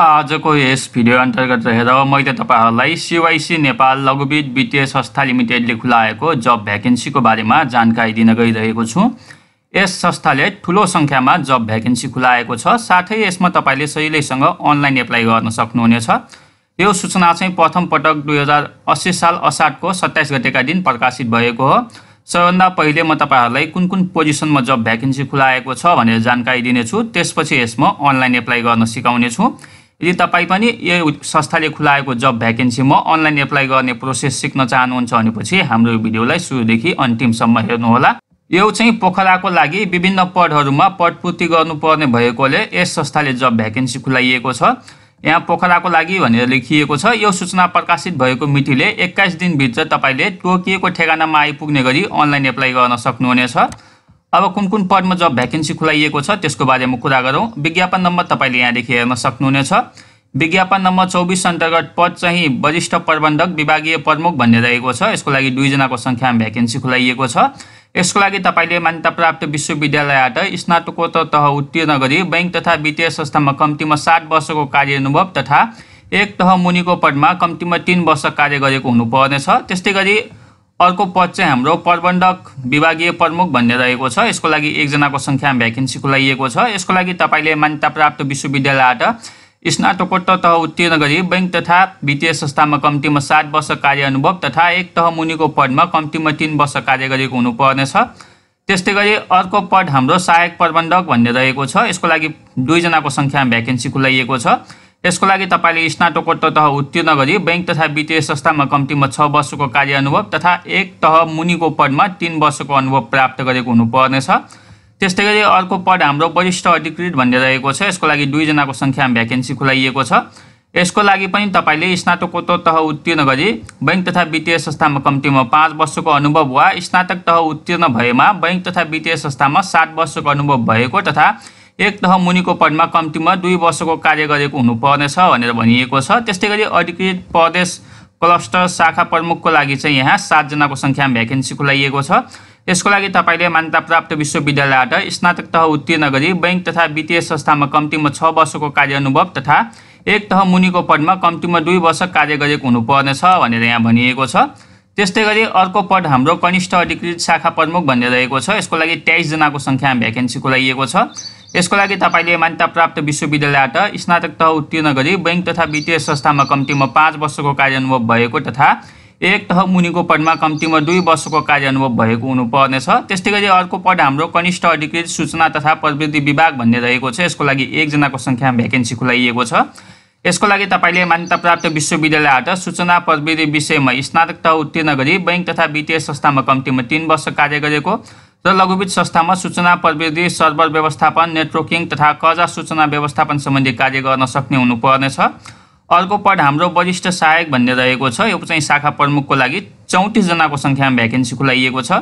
आजको यस भिडियो अन्तर्गत रहेर मैले तपाईँहरूलाई सिवाइसी नेपाल लघुविद वित्तीय संस्था लिमिटेडले खुलाएको जब भ्याकेन्सीको बारेमा जानकारी दिन गइरहेको छु यस संस्थाले ठुलो सङ्ख्यामा जब भ्याकेन्सी खुलाएको छ साथै यसमा तपाईँले सजिलैसँग अनलाइन एप्लाई गर्न सक्नुहुनेछ यो सूचना चाहिँ प्रथम पटक दुई हजार अस्सी साल असाठको सत्ताइस गतेका दिन प्रकाशित भएको हो सबैभन्दा पहिले म तपाईँहरूलाई कुन कुन पोजिसनमा जब भ्याकेन्सी खुलाएको छ भनेर जानकारी दिनेछु त्यसपछि यसमा अनलाइन एप्लाई गर्न सिकाउनेछु यदि तपाईँ पनि यो संस्थाले खुलाएको जब भ्याकेन्सीमा अनलाइन एप्लाई गर्ने प्रोसेस सिक्न चाहनुहुन्छ भनेपछि हाम्रो यो भिडियोलाई सुरुदेखि अन्तिमसम्म हेर्नुहोला यो चाहिँ पोखराको लागि विभिन्न पदहरूमा पदपूर्ति गर्नुपर्ने भएकोले यस संस्थाले जब भ्याकेन्सी खुलाइएको छ यहाँ पोखराको लागि भनेर लेखिएको छ यो सूचना प्रकाशित भएको मितिले एक्काइस दिनभित्र तपाईँले टोकिएको ठेगानामा आइपुग्ने गरी अनलाइन एप्लाई गर्न सक्नुहुनेछ अब कुन कुन पदमा जब भ्याकेन्सी खुलाइएको छ त्यसको बारेमा कुरा गरौँ विज्ञापन नम्बर तपाईँले यहाँदेखि हेर्न सक्नुहुनेछ विज्ञापन नम्बर चौबिस अन्तर्गत पद चाहिँ वरिष्ठ प्रबन्धक विभागीय प्रमुख भन्ने रहेको छ यसको लागि दुईजनाको सङ्ख्यामा भ्याकेन्सी खुलाइएको छ यसको लागि तपाईँले मान्यता प्राप्त विश्वविद्यालयबाट स्नातकोत्तर तह उत्तीर्ण गरी बैङ्क तथा वित्तीय संस्थामा कम्तीमा सात वर्षको कार्य अनुभव तथा एक तह मुनिको पदमा कम्तीमा तिन वर्ष कार्य गरेको हुनुपर्नेछ त्यस्तै गरी अर्को पद चाहिँ हाम्रो प्रबन्धक विभागीय प्रमुख भन्ने रहेको छ यसको लागि एकजनाको सङ्ख्या भ्याकेन्सी खुलाइएको छ यसको लागि तपाईँले प्राप्त विश्वविद्यालयबाट स्नातकोत्तर तह उत्तीर्ण गरी बैङ्क तथा वित्तीय संस्थामा कम्तीमा सात वर्ष कार्य अनुभव तथा एक तह मुनिको पदमा कम्तीमा तिन वर्ष कार्य गरेको हुनुपर्नेछ त्यस्तै गरी अर्को पद हाम्रो सहायक प्रबन्धक भन्ने रहेको छ यसको लागि दुईजनाको सङ्ख्या भ्याकेन्सी खुलाइएको छ यसको लागि तपाईँले स्नातकोत्तर तह उत्तीर्ण गरी बैङ्क तथा वित्तीय संस्थामा कम्तीमा छ वर्षको कार्य अनुभव तथा एक तह मुनिको पदमा तिन वर्षको अनुभव प्राप्त गरेको हुनुपर्नेछ त्यस्तै गरी अर्को पद हाम्रो वरिष्ठ अधिकृत भन्ने रहेको छ यसको लागि दुईजनाको सङ्ख्यामा भ्याकेन्सी खुलाइएको छ यसको लागि पनि तपाईँले स्नातकोत्तर तह उत्तीर्ण गरी बैङ्क तथा वित्तीय संस्थामा कम्तीमा पाँच वर्षको अनुभव वा स्नातक तह उत्तीर्ण भएमा बैङ्क तथा वित्तीय संस्थामा सात वर्षको अनुभव भएको तथा एक तह मुनिको पदमा कम्तीमा दुई वर्षको कार्य गरेको हुनुपर्नेछ भनेर भनिएको छ त्यस्तै गरी अधिकृत प्रदेश क्लस्टर शाखा प्रमुखको लागि चाहिँ यहाँ सातजनाको सङ्ख्या भ्याकेन्सी खुलाइएको छ यसको लागि तपाईँले मान्यता प्राप्त विश्वविद्यालयबाट स्नातक तह उत्तीर्ण गरी बैङ्क तथा वित्तीय संस्थामा कम्तीमा छ वर्षको कार्य अनुभव तथा एक तह मुनिको पदमा कम्तीमा दुई वर्ष कार्य गरेको हुनुपर्नेछ भनेर यहाँ भनिएको छ त्यस्तै गरी अर्को पद हाम्रो कनिष्ठ अधिकृत शाखा प्रमुख भन्ने रहेको छ यसको लागि तेइसजनाको सङ्ख्या भ्याकेन्सी खुलाइएको छ यसको लागि तपाईँले मान्यता प्राप्त विश्वविद्यालयबाट स्नातक तह उत्तीर्ण गरी बैङ्क तथा वित्तीय संस्थामा कम्तीमा पाँच वर्षको अनुभव भएको तथा एक तह मुनिको पदमा कम्तीमा दुई वर्षको अनुभव भएको हुनुपर्नेछ त्यस्तै गरी अर्को पद हाम्रो कनिष्ठ अधिकृत सूचना तथा प्रवृत्ति विभाग भन्ने रहेको छ यसको लागि एकजनाको सङ्ख्या भ्याकेन्सी खुलाइएको छ यसको लागि तपाईँले मान्यता प्राप्त विश्वविद्यालयबाट सूचना प्रविधि विषयमा स्नातक तह उत्तीर्ण गरी बैङ्क तथा वित्तीय संस्थामा कम्तीमा तिन वर्ष कार्य गरेको र लघुवित संस्थामा सूचना प्रविधि सर्भर व्यवस्थापन नेटवर्किङ तथा कर्जा सूचना व्यवस्थापन सम्बन्धी कार्य गर्न सक्ने हुनुपर्नेछ अर्को पद हाम्रो वरिष्ठ सहायक भन्ने रहेको छ यो चाहिँ शाखा प्रमुखको लागि चौतिसजनाको सङ्ख्यामा भ्याकेन्सी खुलाइएको छ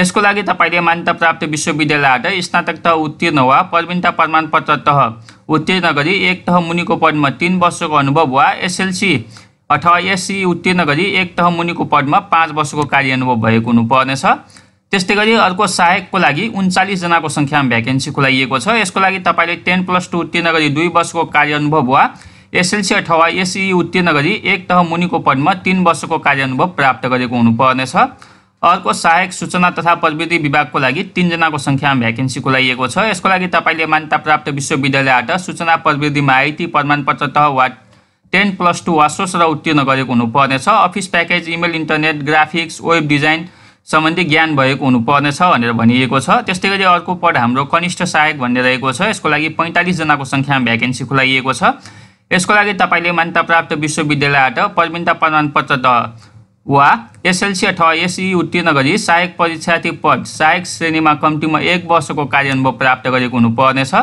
यसको लागि तपाईँले मान्यता प्राप्त विश्वविद्यालयबाट स्नातक तह उत्तीर्ण वा प्रवीणता प्रमाणपत्र तह उत्तीर्ण गरी एक तह मुनिको पदमा तिन वर्षको अनुभव वा एसएलसी अथवा एससी उत्तीर्ण गरी एक तह मुनिको पदमा पाँच वर्षको कार्य अनुभव भएको हुनुपर्नेछ त्यस्तै गरी अर्को सहायकको लागि उन्चालिसजनाको सङ्ख्यामा भ्याकेन्सी खुलाइएको छ यसको लागि तपाईँले टेन प्लस टू उत्तीर्ण गरी दुई वर्षको अनुभव वा एसएलसी अथवा एसई उत्तीर्ण गरी एक तह मुनिको पदमा तिन वर्षको कार्य अनुभव प्राप्त गरेको हुनुपर्नेछ अर्को सहायक सूचना तथा प्रविधि विभागको लागि तिनजनाको सङ्ख्यामा भ्याकेन्सी खुलाइएको छ यसको लागि तपाईँले मान्यता प्राप्त विश्वविद्यालयबाट सूचना प्रविधिमा आइटी प्रमाणपत्र तह वा टेन प्लस टू वा सोसर उत्तीर्ण गरेको हुनुपर्नेछ office package email internet graphics web design सम्बन्धी ज्ञान भएको हुनुपर्नेछ भनेर भनिएको छ त्यस्तै गरी अर्को पद हाम्रो कनिष्ठ सहायक भन्ने रहेको छ यसको लागि पैँतालिसजनाको सङ्ख्यामा भ्याकेन्सी खुलाइएको छ यसको लागि तपाईँले प्राप्त विश्वविद्यालयबाट प्रवीणता प्रमाणपत्र त वा एसएलसी अथवा एसई उत्तीर्ण गरी सहायक परीक्षार्थी पद सहायक श्रेणीमा कम्तीमा एक वर्षको अनुभव प्राप्त गरेको हुनुपर्नेछ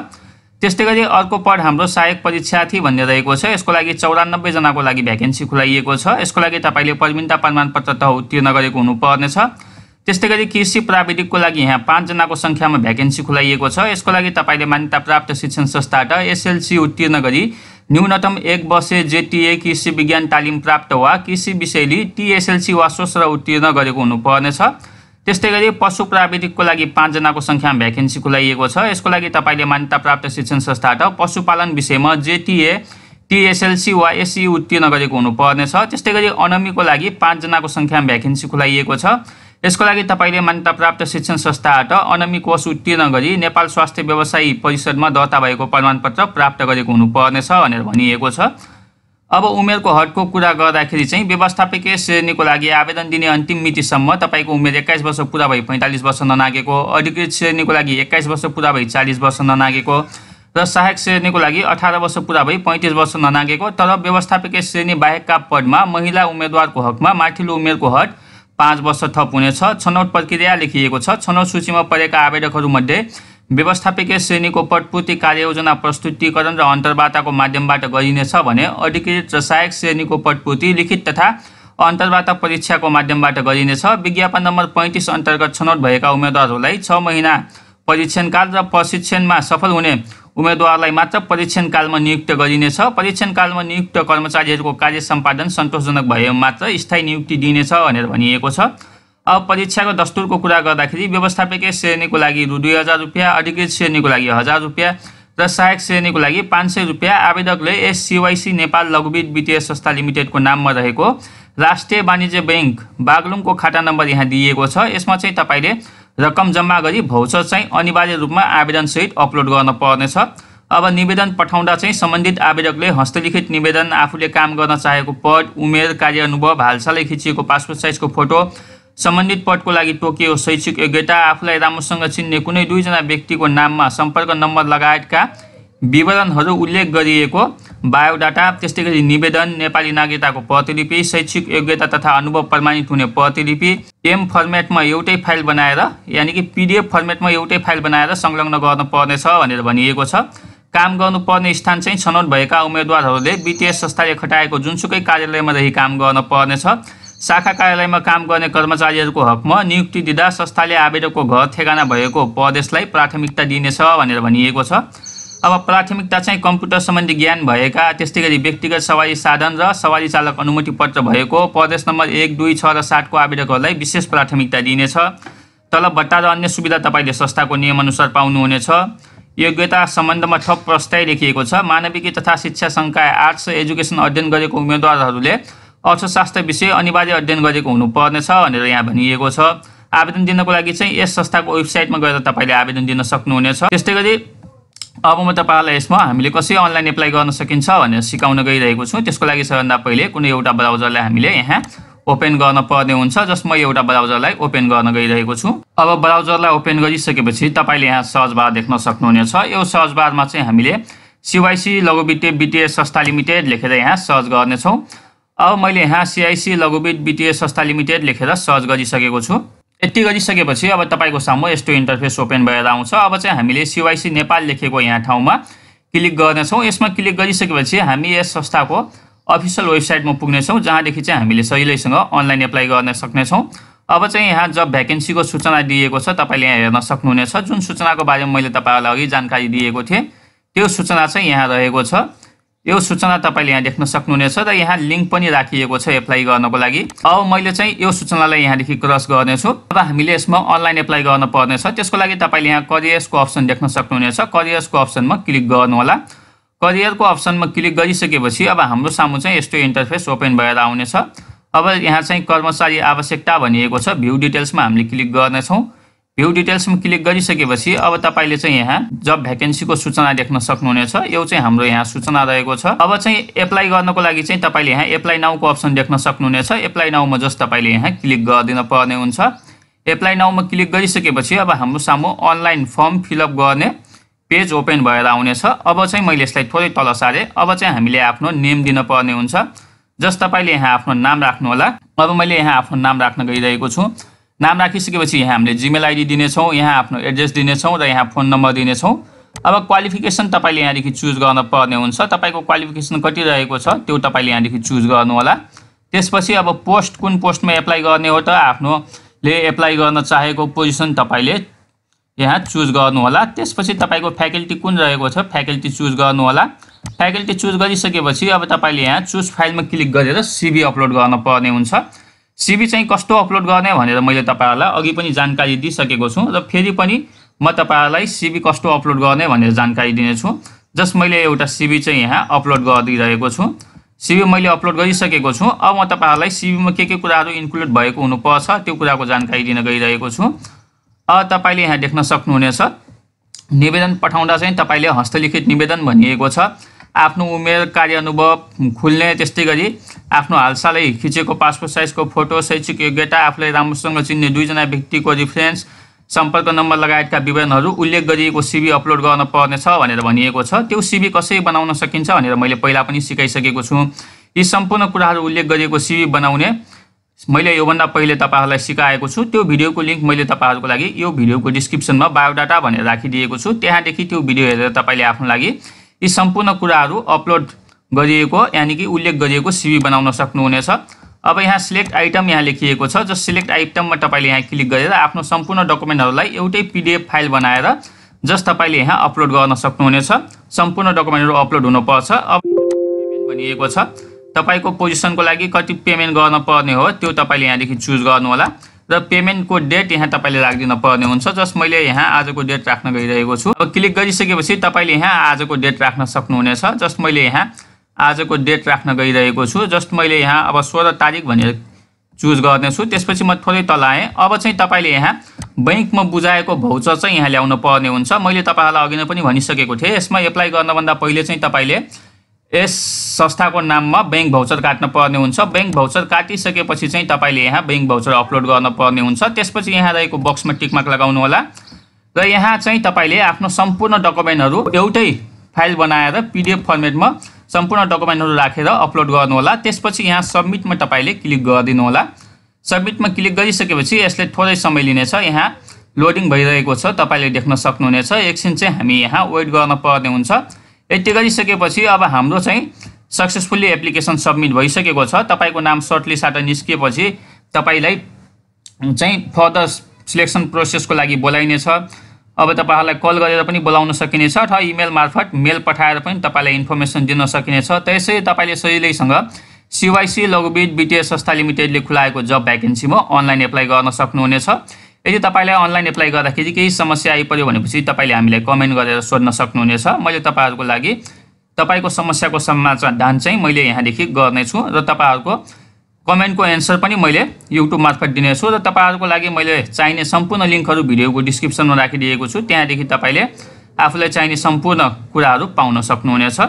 त्यस्तै गरी अर्को पद हाम्रो सहायक परीक्षार्थी भन्ने रहेको छ यसको लागि चौरानब्बेजनाको लागि भ्याकेन्सी खुलाइएको छ यसको लागि तपाईँले प्रवीणता प्रमाणपत्र त उत्तीर्ण गरेको हुनुपर्नेछ त्यस्तै गरी कृषि प्राविधिकको लागि यहाँ पाँचजनाको सङ्ख्यामा भ्याकेन्सी खुलाइएको छ यसको लागि तपाईँले मान्यता प्राप्त शिक्षण संस्थाबाट एसएलसी उत्तीर्ण गरी न्यूनतम एक वर्षे जेटिए कृषि विज्ञान तालिम प्राप्त वा कृषि विषयले टिएसएलसी वा र उत्तीर्ण गरेको हुनुपर्नेछ त्यस्तै गरी पशु प्राविधिकको लागि पाँचजनाको सङ्ख्यामा भ्याकेन्सी खुलाइएको छ यसको लागि तपाईँले मान्यता प्राप्त शिक्षण संस्थाबाट पशुपालन विषयमा जेटिए टिएसएलसी वा एसई e उत्तीर्ण गरेको हुनुपर्नेछ त्यस्तै गरी अनमीको लागि पाँचजनाको सङ्ख्यामा भ्याकेन्सी खुलाइएको छ यसको लागि तपाईँले मान्यता प्राप्त शिक्षण संस्थाबाट अनमी कोष उत्तीर्ण गरी नेपाल स्वास्थ्य व्यवसायी परिषदमा दर्ता भएको प्रमाणपत्र प्राप्त गरेको हुनुपर्नेछ भनेर भनिएको छ अब उमेरको हटको कुरा गर्दाखेरि चाहिँ व्यवस्थापकीय श्रेणीको लागि आवेदन दिने अन्तिम मितिसम्म तपाईँको उमेर एक्काइस वर्ष पुरा भई पैँतालिस वर्ष ननागेको अधिकृत श्रेणीको लागि एक्काइस वर्ष पुरा भई चालिस वर्ष ननागेको र सहायक श्रेणीको लागि अठार वर्ष पुरा भई पैँतिस वर्ष ननागेको तर व्यवस्थापकीय श्रेणी बाहेकका पदमा महिला उम्मेद्वारको हकमा माथिल्लो उमेरको हट पाँच वर्ष थप हुनेछ छनौट प्रक्रिया लेखिएको छ छनौट सूचीमा परेका आवेदकहरूमध्ये व्यवस्थापकीय श्रेणीको पटपूर्ति कार्ययोजना प्रस्तुतिकरण र अन्तर्वार्ताको माध्यमबाट गरिनेछ भने अधिकृत र सहायक श्रेणीको पटपूर्ति लिखित तथा अन्तर्वार्ता परीक्षाको माध्यमबाट गरिनेछ विज्ञापन नम्बर पैँतिस अन्तर्गत छनौट भएका उम्मेद्वारहरूलाई छ महिना परीक्षणकाल र प्रशिक्षणमा सफल हुने उम्मेद्वारलाई मात्र परीक्षणकालमा नियुक्त गरिनेछ परीक्षणकालमा नियुक्त कर्मचारीहरूको कार्य सम्पादन सन्तोषजनक भए मात्र स्थायी नियुक्ति दिइनेछ भनेर भनिएको छ अब परीक्षाको दस्तुरको कुरा गर्दाखेरि व्यवस्थापकीय श्रेणीको लागि रु दुई हजार रुपियाँ अधिकृत श्रेणीको लागि हजार रुपियाँ र सहायक श्रेणीको लागि पाँच सय रुपियाँ आवेदकले एससिवाइसी नेपाल लघुवित वित्तीय संस्था लिमिटेडको नाममा रहेको राष्ट्रिय वाणिज्य ब्याङ्क बागलुङको खाता नम्बर यहाँ दिइएको छ यसमा चाहिँ तपाईँले रकम जम्मा गरी भौचर चाहिँ अनिवार्य रूपमा आवेदनसहित अपलोड गर्न पर्नेछ अब निवेदन पठाउँदा चाहिँ सम्बन्धित आवेदकले हस्तलिखित निवेदन आफूले काम गर्न चाहेको पद उमेर कार्य अनुभव हालसालै खिचिएको पासपोर्ट साइजको फोटो सम्बन्धित पदको लागि तोकियो शैक्षिक योग्यता आफूलाई राम्रोसँग चिन्ने कुनै दुईजना व्यक्तिको नाममा सम्पर्क नम्बर लगायतका विवरणहरू उल्लेख गरिएको बायोडाटा त्यस्तै गरी निवेदन नेपाली नागरिकताको प्रतिलिपि शैक्षिक योग्यता तथा अनुभव प्रमाणित हुने प्रतिलिपि एम फर्मेटमा एउटै फाइल बनाएर यानि कि पिडिएफ फर्मेटमा एउटै फाइल बनाएर संलग्न गर्नुपर्नेछ भनेर भनिएको छ काम गर्नुपर्ने स्थान चाहिँ छनौट भएका उम्मेदवारहरूले वित्तीय संस्थाले खटाएको जुनसुकै कार्यालयमा रही काम गर्न पर्नेछ शाखा कार्यालयमा काम गर्ने कर्मचारीहरूको हकमा नियुक्ति दिँदा संस्थाले आवेदकको घर ठेगाना भएको प्रदेशलाई प्राथमिकता दिनेछ भनेर भनिएको छ अब प्राथमिकता चाहिँ कम्प्युटर सम्बन्धी ज्ञान भएका त्यस्तै गरी व्यक्तिगत सवारी साधन र सवारी चालक अनुमति पत्र भएको प्रदेश नम्बर एक दुई छ र सातको आवेदकहरूलाई विशेष प्राथमिकता दिइनेछ तलब भत्ता र अन्य सुविधा तपाईँले संस्थाको नियमअनुसार पाउनुहुनेछ योग्यता सम्बन्धमा थप प्रस्ताव लेखिएको छ मानविकी तथा शिक्षा संकाय आर्ट्स एजुकेसन अध्ययन गरेको उम्मेद्वारहरूले अर्थशास्त्र विषय अनिवार्य अध्ययन गरेको हुनुपर्नेछ भनेर यहाँ भनिएको छ आवेदन दिनको लागि चाहिँ यस संस्थाको वेबसाइटमा गएर तपाईँले आवेदन दिन सक्नुहुनेछ त्यस्तै गरी अब म तपाईँलाई यसमा हामीले कसरी अनलाइन एप्लाई गर्न सकिन्छ भनेर सिकाउन गइरहेको छु त्यसको लागि सबैभन्दा पहिले कुनै एउटा ब्राउजरलाई हामीले यहाँ ओपन गर्न पर्ने हुन्छ जस म एउटा ब्राउजरलाई ओपन गर्न गइरहेको छु अब ब्राउजरलाई ओपन गरिसकेपछि तपाईँले यहाँ सर्च बार देख्न सक्नुहुनेछ यो सर्च बारमा चाहिँ हामीले सिवाइसी लघुवित्त वित्तीय संस्था लिमिटेड लेखेर यहाँ सर्च गर्नेछौँ अब मैले यहाँ सिआइसी लघुवित्त वित्तीय संस्था लिमिटेड लेखेर सर्च गरिसकेको छु यति गरिसकेपछि अब तपाईँको सामु यस्तो इन्टरफेस ओपन भएर आउँछ अब चाहिँ हामीले सिवाइसी नेपाल लेखेको यहाँ ठाउँमा क्लिक गर्नेछौँ यसमा क्लिक गरिसकेपछि हामी यस संस्थाको अफिसियल वेबसाइटमा पुग्नेछौँ जहाँदेखि चाहिँ हामीले सजिलैसँग अनलाइन एप्लाई गर्न सक्नेछौँ अब चाहिँ यहाँ जब भ्याकेन्सीको सूचना दिएको छ तपाईँले यहाँ हेर्न सक्नुहुनेछ जुन सूचनाको बारेमा मैले तपाईँहरूलाई अघि जानकारी दिएको थिएँ त्यो सूचना चाहिँ यहाँ रहेको छ यो सूचना तपाईँले यहाँ देख्न सक्नुहुनेछ र यहाँ लिङ्क पनि राखिएको छ एप्लाई गर्नको लागि अब मैले चाहिँ यो सूचनालाई यहाँदेखि क्रस गर्नेछु अब हामीले यसमा अनलाइन एप्लाई गर्न पर्नेछ त्यसको लागि तपाईँले यहाँ करियर्सको अप्सन देख्न सक्नुहुनेछ करियर्सको अप्सनमा क्लिक गर्नुहोला करियरको अप्सनमा क्लिक गरिसकेपछि अब हाम्रो सामु चाहिँ यस्तो इन्टरफेस ओपन भएर आउनेछ अब यहाँ चाहिँ कर्मचारी आवश्यकता भनिएको छ भ्यू डिटेल्समा हामीले क्लिक गर्नेछौँ भ्यू डिटेल्समा क्लिक गरिसकेपछि अब तपाईँले चाहिँ यहाँ जब भ्याकेन्सीको सूचना देख्न सक्नुहुनेछ यो चाहिँ हाम्रो यहाँ सूचना रहेको छ अब चाहिँ एप्लाई गर्नको लागि चाहिँ तपाईँले यहाँ एप्लाई नाउको अप्सन देख्न सक्नुहुनेछ एप्लाई नाउमा जस्ट तपाईँले यहाँ क्लिक गरिदिन पर्ने हुन्छ एप्लाई नाउमा क्लिक गरिसकेपछि अब हाम्रो सामु अनलाइन फर्म फिलअप गर्ने पेज ओपन भएर आउनेछ अब चाहिँ मैले यसलाई थोरै तल सारेँ अब चाहिँ हामीले आफ्नो नेम दिन पर्ने हुन्छ जस तपाईँले यहाँ आफ्नो नाम राख्नुहोला अब मैले यहाँ आफ्नो नाम राख्न गइरहेको छु नाम राखिसकेपछि यहाँ हामीले जिमेल आइडी दिनेछौँ यहाँ आफ्नो एड्रेस दिनेछौँ र यहाँ फोन नम्बर दिनेछौँ अब क्वालिफिकेसन तपाईँले यहाँदेखि चुज गर्न पर्ने हुन्छ तपाईँको क्वालिफिकेसन कति रहेको छ त्यो तपाईँले यहाँदेखि चुज गर्नुहोला त्यसपछि अब पोस्ट कुन पोस्टमा एप्लाई गर्ने हो त आफ्नोले एप्लाई गर्न चाहेको पोजिसन तपाईँले यहाँ चुज गर्नुहोला त्यसपछि तपाईँको फ्याकल्टी कुन रहेको छ फ्याकल्टी चुज गर्नुहोला फ्याकल्टी चुज गरिसकेपछि अब तपाईँले यहाँ चुज फाइलमा क्लिक गरेर सिबी अपलोड गर्न पर्ने हुन्छ सिबी चाहिँ कस्तो अपलोड गर्ने भनेर मैले तपाईँहरूलाई अघि पनि जानकारी दिइसकेको छु र फेरि पनि म तपाईँहरूलाई सिबी कस्तो अपलोड गर्ने भनेर जानकारी दिनेछु जस्ट मैले एउटा सिबी चाहिँ यहाँ अपलोड गरिदिइरहेको छु सिबी मैले अपलोड गरिसकेको छु अब म तपाईँहरूलाई सिबीमा के के कुराहरू इन्क्लुड भएको हुनुपर्छ त्यो कुराको जानकारी दिन गइरहेको छु अब तपाईँले यहाँ देख्न सक्नुहुनेछ निवेदन पठाउँदा चाहिँ तपाईँले हस्तलिखित निवेदन भनिएको छ आफ्नो उमेर कार्य अनुभव खुल्ने त्यस्तै गरी आफ्नो हालसालै खिचेको पासपोर्ट साइजको फोटो शैक्षिक योग्यता आफूलाई राम्रोसँग चिन्ने दुईजना व्यक्तिको रिफरेन्स सम्पर्क नम्बर लगायतका विवरणहरू उल्लेख गरिएको सिबी अपलोड गर्न पर्नेछ भनेर भनिएको छ त्यो सिबी कसरी बनाउन सकिन्छ भनेर मैले पहिला पनि सिकाइसकेको छु यी सम्पूर्ण कुराहरू उल्लेख गरिएको सिबी बनाउने मैले योभन्दा पहिले तपाईँहरूलाई सिकाएको छु त्यो भिडियोको लिङ्क मैले तपाईँहरूको लागि यो भिडियोको डिस्क्रिप्सनमा बायोडाटा भनेर राखिदिएको छु त्यहाँदेखि त्यो भिडियो हेरेर तपाईँले आफ्नो लागि यी सम्पूर्ण कुराहरू अपलोड गरिएको यानि कि उल्लेख गरिएको सिबी बनाउन सक्नुहुनेछ अब यहाँ सिलेक्ट आइटम यहाँ लेखिएको छ जस सिलेक्ट आइटममा तपाईँले यहाँ क्लिक गरेर आफ्नो सम्पूर्ण डकुमेन्टहरूलाई एउटै पिडिएफ फाइल बनाएर जस तपाईँले यहाँ अपलोड गर्न सक्नुहुनेछ सम्पूर्ण डकुमेन्टहरू अपलोड हुनुपर्छ अब भनिएको छ तपाईँको पोजिसनको लागि कति पेमेन्ट गर्न पर्ने हो त्यो तपाईँले यहाँदेखि चुज गर्नुहोला र पेमेन्टको डेट यहाँ तपाईँले राखिदिनु पर्ने हुन्छ जस्ट मैले यहाँ आजको डेट राख्न गइरहेको छु अब क्लिक गरिसकेपछि तपाईँले यहाँ आजको डेट राख्न सक्नुहुनेछ जस्ट मैले यहाँ आजको डेट राख्न गइरहेको छु जस्ट मैले यहाँ अब सोह्र तारिक भनेर चुज गर्नेछु त्यसपछि म थोरै तल आएँ अब चाहिँ तपाईँले यहाँ ब्याङ्कमा बुझाएको भौचर चाहिँ यहाँ ल्याउनु पर्ने हुन्छ मैले तपाईँहरूलाई अघि नै पनि भनिसकेको थिएँ यसमा एप्लाई गर्नभन्दा पहिले चाहिँ तपाईँले यस संस्थाको नाममा ब्याङ्क भाउचर काट्न पर्ने हुन्छ ब्याङ्क भाउचर काटिसकेपछि चाहिँ तपाईँले यहाँ ब्याङ्क भाउचर अपलोड गर्न पर्ने हुन्छ त्यसपछि यहाँ रहेको बक्समा टिकमार्क लगाउनुहोला र यहाँ चाहिँ तपाईँले आफ्नो सम्पूर्ण डकुमेन्टहरू एउटै फाइल बनाएर पिडिएफ फर्मेटमा सम्पूर्ण डकुमेन्टहरू राखेर अपलोड गर्नुहोला त्यसपछि यहाँ सब्मिटमा तपाईँले क्लिक गरिदिनुहोला सब्मिटमा क्लिक गरिसकेपछि यसले थोरै समय लिनेछ यहाँ लोडिङ भइरहेको छ तपाईँले देख्न सक्नुहुनेछ एकछिन चाहिँ हामी यहाँ वेट गर्न पर्ने हुन्छ यति गरिसकेपछि अब हाम्रो चाहिँ सक्सेसफुल्ली एप्लिकेसन सब्मिट भइसकेको छ तपाईँको नाम सर्टलिस्टबाट निस्किएपछि तपाईँलाई चाहिँ फर्दर सिलेक्सन प्रोसेसको लागि बोलाइनेछ अब तपाईँहरूलाई कल गरेर पनि बोलाउन सकिनेछ र इमेल मार्फत मेल पठाएर पनि तपाईँलाई इन्फर्मेसन दिन सकिनेछ त्यसै तपाईँले सजिलैसँग सिवाइसी लघुविद बिटिएस संस्था लिमिटेडले खुलाएको जब भ्याकेन्सीमा अनलाइन एप्लाई गर्न सक्नुहुनेछ यदि तपाईँलाई अनलाइन एप्लाई गर्दाखेरि केही समस्या आइपऱ्यो भनेपछि तपाईँले हामीलाई कमेन्ट गरेर सोध्न सक्नुहुनेछ मैले तपाईँहरूको लागि तपाईँको समस्याको समाधान चाहिँ मैले यहाँदेखि गर्नेछु र तपाईँहरूको कमेन्टको एन्सर पनि मैले युट्युब मार्फत दिनेछु र तपाईँहरूको लागि मैले चाहिने सम्पूर्ण लिङ्कहरू भिडियोको डिस्क्रिप्सनमा राखिदिएको छु त्यहाँदेखि तपाईँले आफूलाई चाहिने सम्पूर्ण कुराहरू पाउन सक्नुहुनेछ